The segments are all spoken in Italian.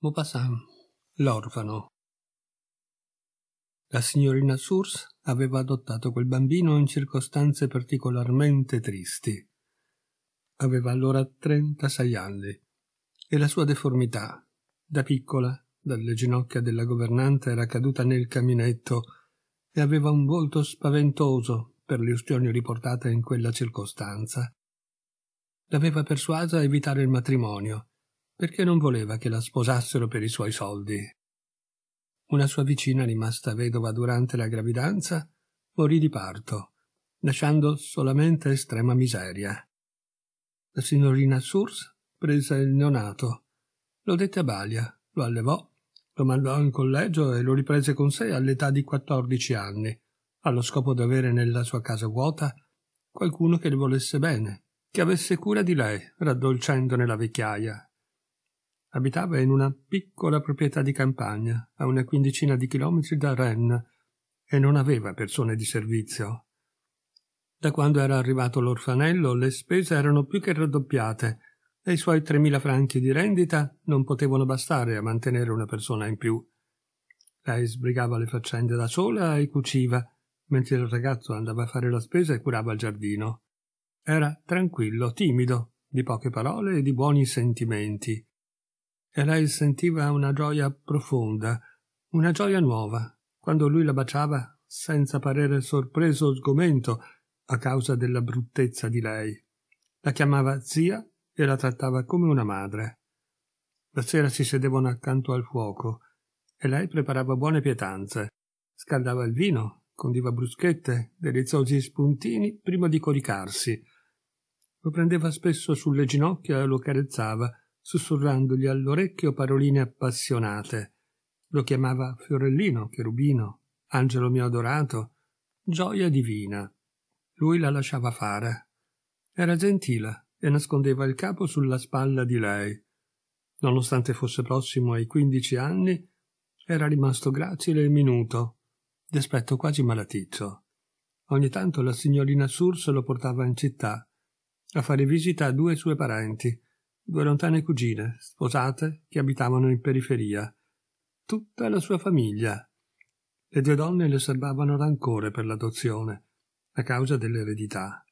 Maupassant, l'orfano. La signorina Source aveva adottato quel bambino in circostanze particolarmente tristi. Aveva allora 36 anni e la sua deformità, da piccola, dalle ginocchia della governante era caduta nel caminetto e aveva un volto spaventoso per le ustioni riportate in quella circostanza. L'aveva persuasa a evitare il matrimonio perché non voleva che la sposassero per i suoi soldi. Una sua vicina rimasta vedova durante la gravidanza morì di parto, lasciando solamente estrema miseria. La signorina Surs prese il neonato, lo dette a Balia, lo allevò, lo mandò in collegio e lo riprese con sé all'età di 14 anni, allo scopo di avere nella sua casa vuota qualcuno che le volesse bene, che avesse cura di lei, raddolcendone la vecchiaia Abitava in una piccola proprietà di campagna, a una quindicina di chilometri da Rennes, e non aveva persone di servizio. Da quando era arrivato l'orfanello le spese erano più che raddoppiate e i suoi 3.000 franchi di rendita non potevano bastare a mantenere una persona in più. Lei sbrigava le faccende da sola e cuciva, mentre il ragazzo andava a fare la spesa e curava il giardino. Era tranquillo, timido, di poche parole e di buoni sentimenti e lei sentiva una gioia profonda, una gioia nuova, quando lui la baciava senza parere sorpreso o sgomento a causa della bruttezza di lei. La chiamava zia e la trattava come una madre. La sera si sedevano accanto al fuoco e lei preparava buone pietanze. Scaldava il vino, condiva bruschette, deliziosi spuntini prima di coricarsi. Lo prendeva spesso sulle ginocchia e lo carezzava sussurrandogli all'orecchio paroline appassionate. Lo chiamava Fiorellino, Cherubino, Angelo mio adorato, gioia divina. Lui la lasciava fare. Era gentile e nascondeva il capo sulla spalla di lei. Nonostante fosse prossimo ai quindici anni, era rimasto gracile e minuto, d'aspetto quasi malaticcio. Ogni tanto la signorina Surs lo portava in città a fare visita a due sue parenti, due lontane cugine, sposate, che abitavano in periferia. Tutta la sua famiglia. Le due donne le serbavano rancore per l'adozione, a causa dell'eredità,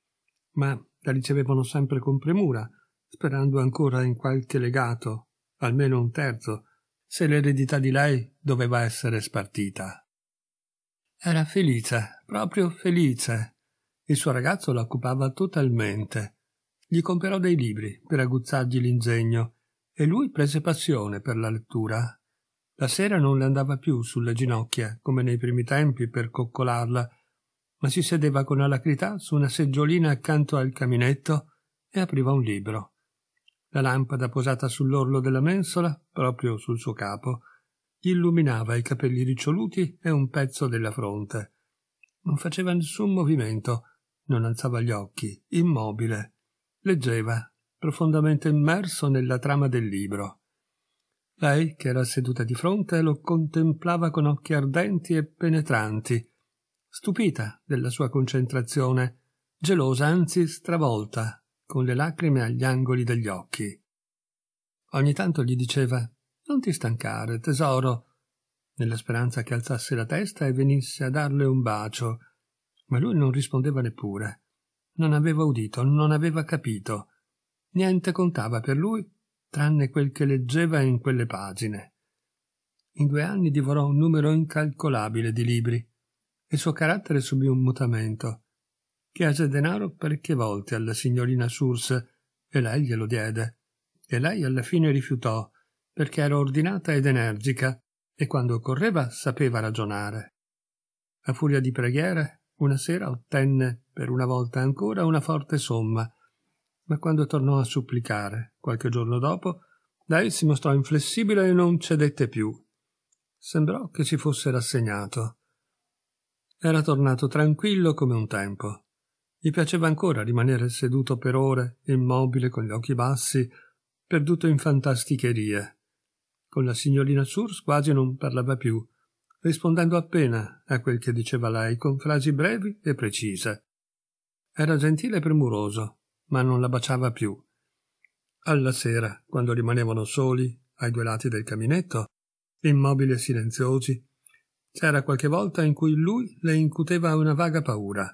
ma la ricevevano sempre con premura, sperando ancora in qualche legato, almeno un terzo, se l'eredità di lei doveva essere spartita. Era felice, proprio felice. Il suo ragazzo la occupava totalmente. Gli comperò dei libri per aguzzargli l'ingegno e lui prese passione per la lettura. La sera non le andava più sulle ginocchia, come nei primi tempi, per coccolarla, ma si sedeva con alacrità su una seggiolina accanto al caminetto e apriva un libro. La lampada posata sull'orlo della mensola, proprio sul suo capo, gli illuminava i capelli riccioluti e un pezzo della fronte. Non faceva nessun movimento, non alzava gli occhi, immobile, Leggeva, profondamente immerso nella trama del libro. Lei, che era seduta di fronte, lo contemplava con occhi ardenti e penetranti, stupita della sua concentrazione, gelosa, anzi stravolta, con le lacrime agli angoli degli occhi. Ogni tanto gli diceva Non ti stancare, tesoro, nella speranza che alzasse la testa e venisse a darle un bacio, ma lui non rispondeva neppure non aveva udito, non aveva capito. Niente contava per lui tranne quel che leggeva in quelle pagine. In due anni divorò un numero incalcolabile di libri e il suo carattere subì un mutamento. Chiese denaro parecchie volte alla signorina Surs e lei glielo diede. E lei alla fine rifiutò perché era ordinata ed energica e quando occorreva sapeva ragionare. A furia di preghiere una sera ottenne per una volta ancora una forte somma, ma quando tornò a supplicare, qualche giorno dopo, lei si mostrò inflessibile e non cedette più. Sembrò che si fosse rassegnato. Era tornato tranquillo come un tempo. Gli piaceva ancora rimanere seduto per ore, immobile, con gli occhi bassi, perduto in fantasticherie. Con la signorina Surs quasi non parlava più, rispondendo appena a quel che diceva lei con frasi brevi e precise. Era gentile e premuroso, ma non la baciava più. Alla sera, quando rimanevano soli, ai due lati del caminetto, immobili e silenziosi, c'era qualche volta in cui lui le incuteva una vaga paura.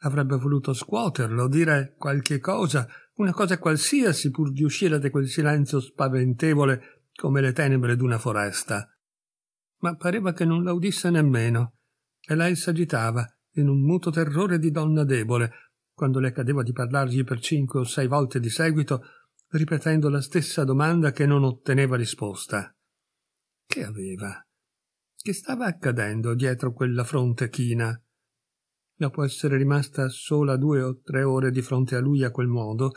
Avrebbe voluto scuoterlo, dire qualche cosa, una cosa qualsiasi, pur di uscire da quel silenzio spaventevole come le tenebre d'una foresta ma pareva che non la udisse nemmeno, e lei s'agitava in un muto terrore di donna debole, quando le accadeva di parlargli per cinque o sei volte di seguito, ripetendo la stessa domanda che non otteneva risposta. Che aveva? Che stava accadendo dietro quella fronte china? Dopo essere rimasta sola due o tre ore di fronte a lui a quel modo,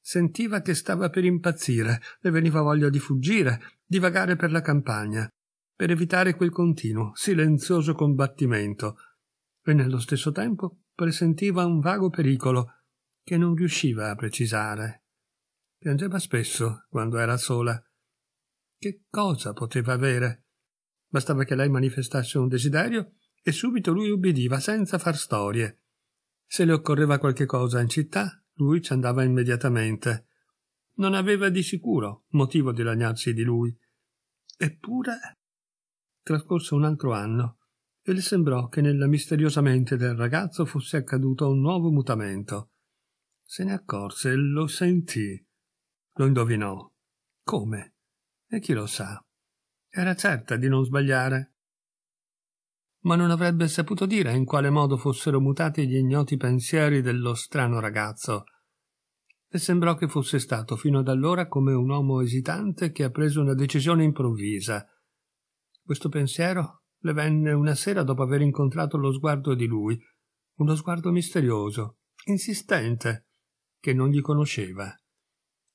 sentiva che stava per impazzire, le veniva voglia di fuggire, di vagare per la campagna, per evitare quel continuo, silenzioso combattimento e nello stesso tempo presentiva un vago pericolo che non riusciva a precisare. Piangeva spesso quando era sola. Che cosa poteva avere? Bastava che lei manifestasse un desiderio e subito lui ubbidiva senza far storie. Se le occorreva qualche cosa in città, lui ci andava immediatamente. Non aveva di sicuro motivo di lagnarsi di lui. Eppure trascorse un altro anno e le sembrò che nella misteriosa mente del ragazzo fosse accaduto un nuovo mutamento. Se ne accorse e lo sentì. Lo indovinò. Come? E chi lo sa? Era certa di non sbagliare. Ma non avrebbe saputo dire in quale modo fossero mutati gli ignoti pensieri dello strano ragazzo. Le sembrò che fosse stato fino ad allora come un uomo esitante che ha preso una decisione improvvisa questo pensiero le venne una sera dopo aver incontrato lo sguardo di lui, uno sguardo misterioso, insistente, che non gli conosceva.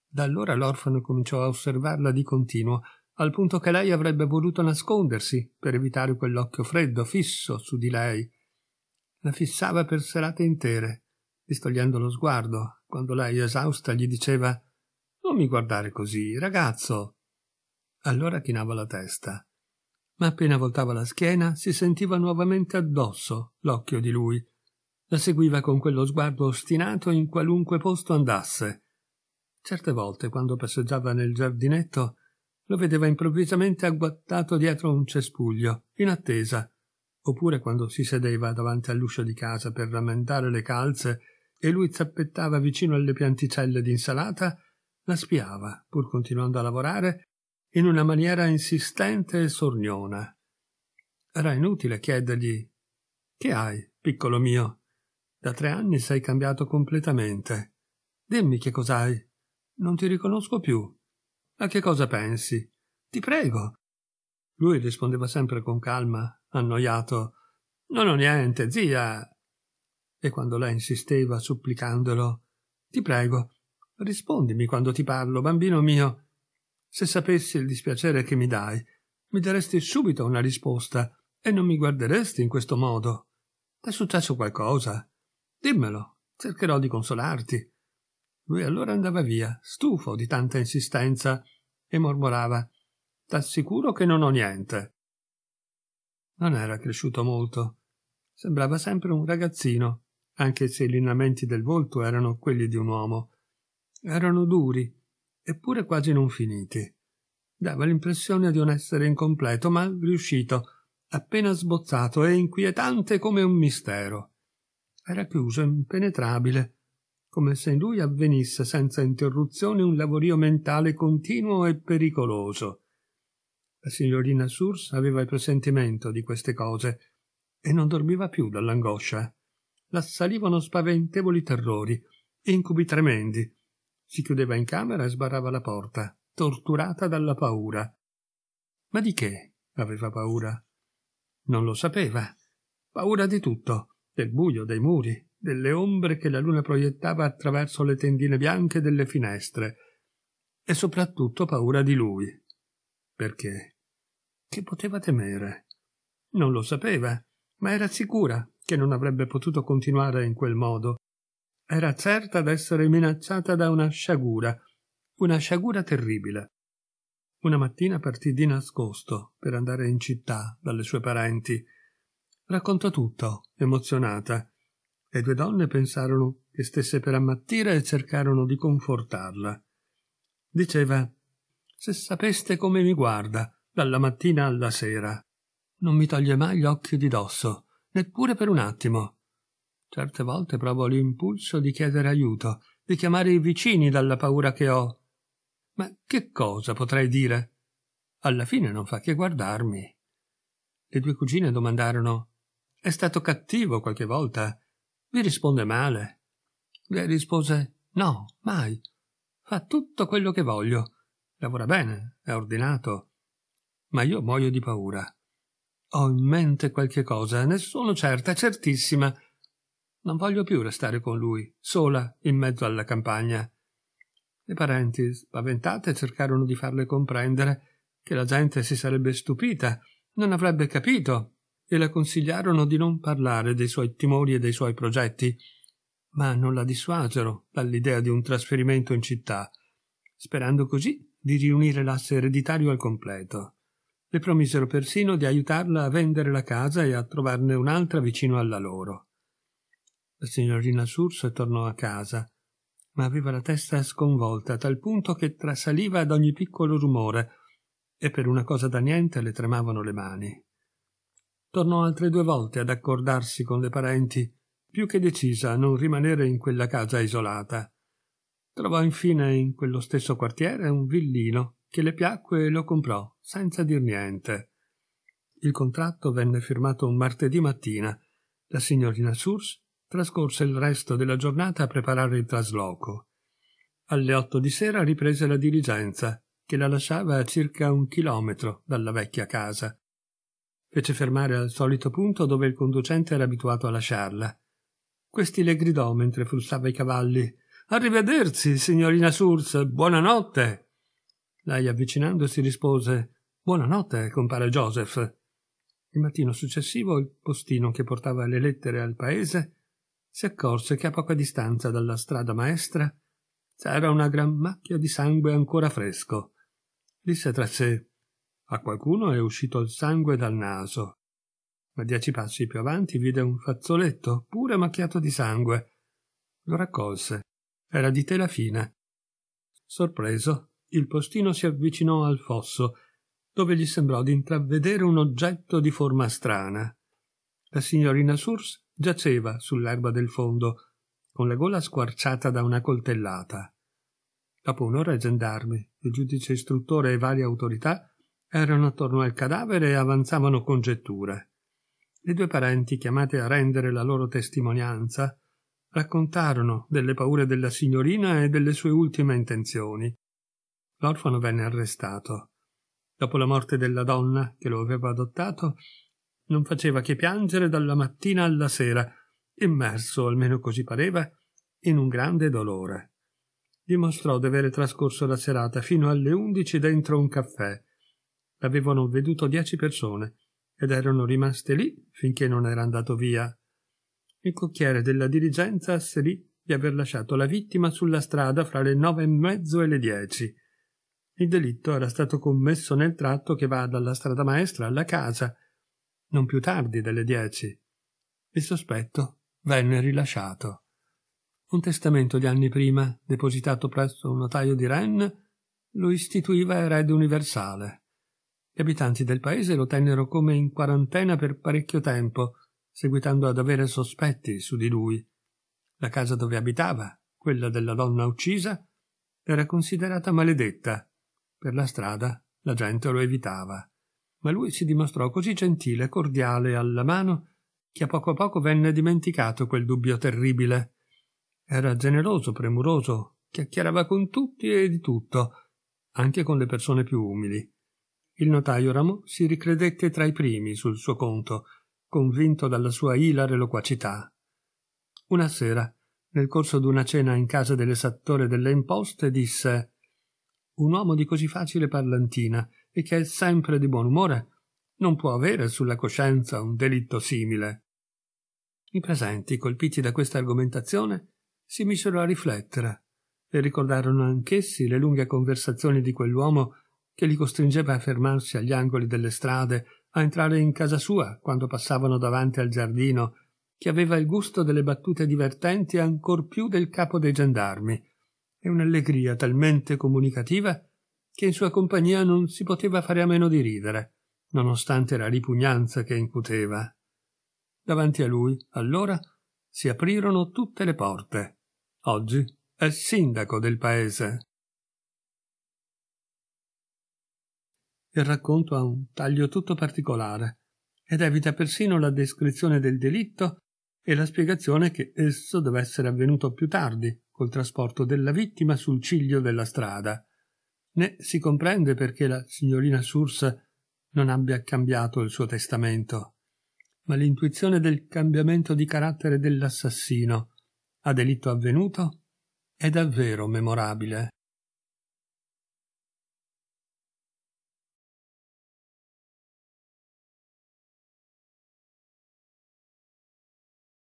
Da allora l'orfano cominciò a osservarla di continuo, al punto che lei avrebbe voluto nascondersi per evitare quell'occhio freddo fisso su di lei. La fissava per serate intere, distogliendo lo sguardo, quando lei, esausta, gli diceva Non mi guardare così, ragazzo. Allora chinava la testa ma appena voltava la schiena si sentiva nuovamente addosso l'occhio di lui. La seguiva con quello sguardo ostinato in qualunque posto andasse. Certe volte, quando passeggiava nel giardinetto, lo vedeva improvvisamente agguattato dietro un cespuglio, in attesa, oppure quando si sedeva davanti all'uscio di casa per rammentare le calze e lui zappettava vicino alle pianticelle d'insalata, la spiava, pur continuando a lavorare, in una maniera insistente e sorniona. Era inutile chiedergli Che hai, piccolo mio? Da tre anni sei cambiato completamente. Dimmi che cos'hai. Non ti riconosco più. A che cosa pensi? Ti prego. Lui rispondeva sempre con calma, annoiato. Non ho niente, zia. E quando lei insisteva, supplicandolo, Ti prego, rispondimi quando ti parlo, bambino mio. Se sapessi il dispiacere che mi dai, mi daresti subito una risposta e non mi guarderesti in questo modo. T'è successo qualcosa? Dimmelo, cercherò di consolarti. Lui allora andava via, stufo di tanta insistenza, e mormorava T'assicuro che non ho niente. Non era cresciuto molto. Sembrava sempre un ragazzino, anche se i lineamenti del volto erano quelli di un uomo. Erano duri, eppure quasi non finiti. Dava l'impressione di un essere incompleto, ma riuscito, appena sbozzato e inquietante come un mistero. Era chiuso, impenetrabile, come se in lui avvenisse senza interruzione un lavorio mentale continuo e pericoloso. La signorina Surs aveva il presentimento di queste cose e non dormiva più dall'angoscia. L'assalivano spaventevoli terrori, incubi tremendi, si chiudeva in camera e sbarrava la porta, torturata dalla paura. Ma di che aveva paura? Non lo sapeva. Paura di tutto, del buio, dei muri, delle ombre che la luna proiettava attraverso le tendine bianche delle finestre e soprattutto paura di lui. Perché? Che poteva temere? Non lo sapeva, ma era sicura che non avrebbe potuto continuare in quel modo era certa d'essere minacciata da una sciagura, una sciagura terribile. Una mattina partì di nascosto per andare in città dalle sue parenti. Raccontò tutto, emozionata. Le due donne pensarono che stesse per ammattire e cercarono di confortarla. Diceva Se sapeste come mi guarda, dalla mattina alla sera. Non mi toglie mai gli occhi di dosso, neppure per un attimo. Certe volte provo l'impulso di chiedere aiuto, di chiamare i vicini dalla paura che ho. Ma che cosa potrei dire? Alla fine non fa che guardarmi. Le due cugine domandarono È stato cattivo qualche volta? Vi risponde male? Lei rispose No, mai. Fa tutto quello che voglio. Lavora bene, è ordinato. Ma io muoio di paura. Ho in mente qualche cosa, ne sono certa, certissima, non voglio più restare con lui, sola, in mezzo alla campagna. Le parenti, spaventate, cercarono di farle comprendere che la gente si sarebbe stupita, non avrebbe capito, e la consigliarono di non parlare dei suoi timori e dei suoi progetti, ma non la dissuasero dall'idea di un trasferimento in città, sperando così di riunire l'asse ereditario al completo. Le promisero persino di aiutarla a vendere la casa e a trovarne un'altra vicino alla loro. La signorina Surso tornò a casa, ma aveva la testa sconvolta a tal punto che trasaliva ad ogni piccolo rumore e per una cosa da niente le tremavano le mani. Tornò altre due volte ad accordarsi con le parenti, più che decisa a non rimanere in quella casa isolata. Trovò infine in quello stesso quartiere un villino che le piacque e lo comprò senza dir niente. Il contratto venne firmato un martedì mattina. La signorina Surs trascorse il resto della giornata a preparare il trasloco. Alle otto di sera riprese la diligenza, che la lasciava a circa un chilometro dalla vecchia casa. Fece fermare al solito punto dove il conducente era abituato a lasciarla. Questi le gridò mentre frustava i cavalli. Arrivederci, signorina Surs, buonanotte. Lei avvicinandosi rispose Buonanotte, compare Joseph. Il mattino successivo il postino che portava le lettere al paese si accorse che a poca distanza dalla strada maestra c'era una gran macchia di sangue ancora fresco. Disse tra sé A qualcuno è uscito il sangue dal naso. Ma dieci passi più avanti vide un fazzoletto pure macchiato di sangue. Lo raccolse. Era di tela fina. Sorpreso, il postino si avvicinò al fosso, dove gli sembrò di intravedere un oggetto di forma strana. La signorina Surs giaceva sull'erba del fondo, con la gola squarciata da una coltellata. Dopo un'ora i gendarmi, il giudice istruttore e varie autorità erano attorno al cadavere e avanzavano congetture. Le due parenti, chiamate a rendere la loro testimonianza, raccontarono delle paure della signorina e delle sue ultime intenzioni. L'orfano venne arrestato. Dopo la morte della donna che lo aveva adottato, non faceva che piangere dalla mattina alla sera, immerso, almeno così pareva, in un grande dolore. Dimostrò di avere trascorso la serata fino alle undici dentro un caffè. L'avevano veduto dieci persone ed erano rimaste lì finché non era andato via. Il cocchiere della dirigenza asserì di aver lasciato la vittima sulla strada fra le nove e mezzo e le dieci. Il delitto era stato commesso nel tratto che va dalla strada maestra alla casa non più tardi delle dieci. Il sospetto venne rilasciato. Un testamento di anni prima, depositato presso un notaio di Rennes, lo istituiva erede universale. Gli abitanti del paese lo tennero come in quarantena per parecchio tempo, seguitando ad avere sospetti su di lui. La casa dove abitava, quella della donna uccisa, era considerata maledetta. Per la strada la gente lo evitava ma lui si dimostrò così gentile e cordiale alla mano che a poco a poco venne dimenticato quel dubbio terribile. Era generoso, premuroso, chiacchierava con tutti e di tutto, anche con le persone più umili. Il notaio Rameau si ricredette tra i primi sul suo conto, convinto dalla sua ilare loquacità. Una sera, nel corso d'una cena in casa dell'esattore delle imposte, disse Un uomo di così facile parlantina e che è sempre di buon umore, non può avere sulla coscienza un delitto simile. I presenti, colpiti da questa argomentazione, si misero a riflettere e ricordarono anch'essi le lunghe conversazioni di quell'uomo che li costringeva a fermarsi agli angoli delle strade, a entrare in casa sua quando passavano davanti al giardino, che aveva il gusto delle battute divertenti ancor più del capo dei gendarmi, e un'allegria talmente comunicativa che in sua compagnia non si poteva fare a meno di ridere, nonostante la ripugnanza che incuteva. Davanti a lui, allora, si aprirono tutte le porte. Oggi è sindaco del paese. Il racconto ha un taglio tutto particolare ed evita persino la descrizione del delitto e la spiegazione che esso deve essere avvenuto più tardi, col trasporto della vittima sul ciglio della strada né si comprende perché la signorina Surs non abbia cambiato il suo testamento. Ma l'intuizione del cambiamento di carattere dell'assassino, a delitto avvenuto, è davvero memorabile.